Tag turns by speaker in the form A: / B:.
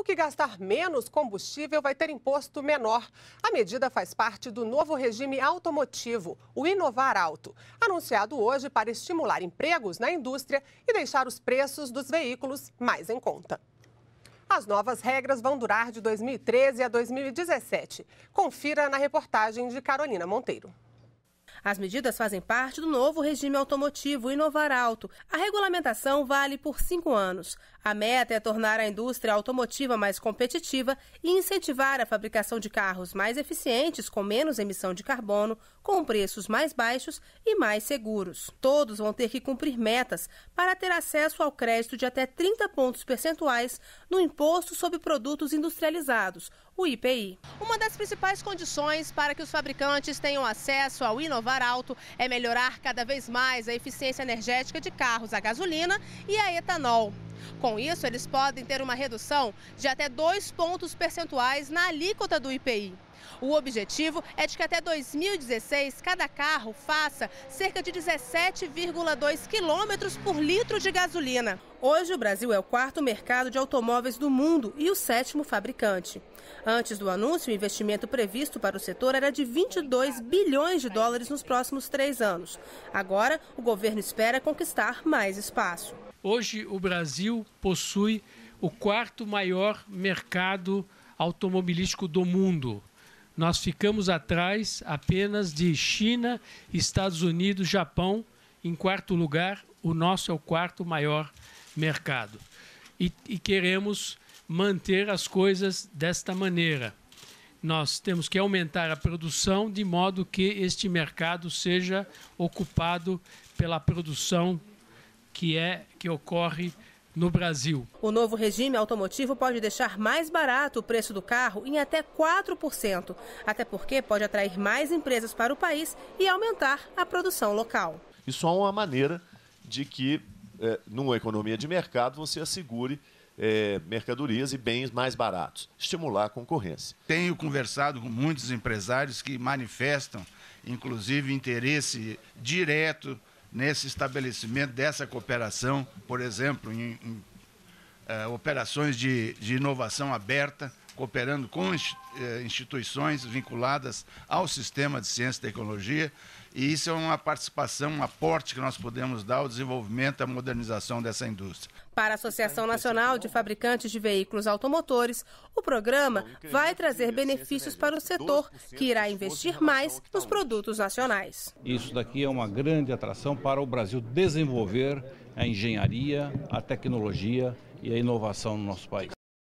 A: O que gastar menos combustível vai ter imposto menor. A medida faz parte do novo regime automotivo, o Inovar Alto, anunciado hoje para estimular empregos na indústria e deixar os preços dos veículos mais em conta. As novas regras vão durar de 2013 a 2017. Confira na reportagem de Carolina Monteiro. As medidas fazem parte do novo regime automotivo Inovar Alto. A regulamentação vale por cinco anos. A meta é tornar a indústria automotiva mais competitiva e incentivar a fabricação de carros mais eficientes, com menos emissão de carbono, com preços mais baixos e mais seguros. Todos vão ter que cumprir metas para ter acesso ao crédito de até 30 pontos percentuais no Imposto sobre Produtos Industrializados, o IPI. Uma das principais condições para que os fabricantes tenham acesso ao Inovar alto é melhorar cada vez mais a eficiência energética de carros a gasolina e a etanol. Com isso, eles podem ter uma redução de até dois pontos percentuais na alíquota do IPI. O objetivo é de que até 2016 cada carro faça cerca de 17,2 quilômetros por litro de gasolina. Hoje, o Brasil é o quarto mercado de automóveis do mundo e o sétimo fabricante. Antes do anúncio, o investimento previsto para o setor era de 22 bilhões de dólares nos próximos três anos. Agora, o governo espera conquistar mais espaço.
B: Hoje o Brasil possui o quarto maior mercado automobilístico do mundo. Nós ficamos atrás apenas de China, Estados Unidos, Japão. Em quarto lugar, o nosso é o quarto maior mercado. E, e queremos manter as coisas desta maneira. Nós temos que aumentar a produção de modo que este mercado seja ocupado pela produção que é que ocorre no Brasil.
A: O novo regime automotivo pode deixar mais barato o preço do carro em até 4%, até porque pode atrair mais empresas para o país e aumentar a produção local. Isso é uma maneira
C: de que, é, numa economia de mercado, você assegure é, mercadorias
A: e bens mais baratos,
C: estimular a concorrência. Tenho conversado com muitos empresários que manifestam, inclusive, interesse direto nesse estabelecimento dessa cooperação, por exemplo, em, em eh, operações de, de inovação aberta, cooperando com eh, instituições vinculadas ao sistema de ciência e tecnologia, e isso é uma participação, um aporte que nós podemos dar ao desenvolvimento e à modernização dessa indústria.
A: Para a Associação Nacional de Fabricantes de Veículos Automotores, o programa vai trazer benefícios para o setor, que irá investir mais nos produtos nacionais.
C: Isso daqui é uma grande atração para o Brasil desenvolver a engenharia, a tecnologia e a inovação no nosso país.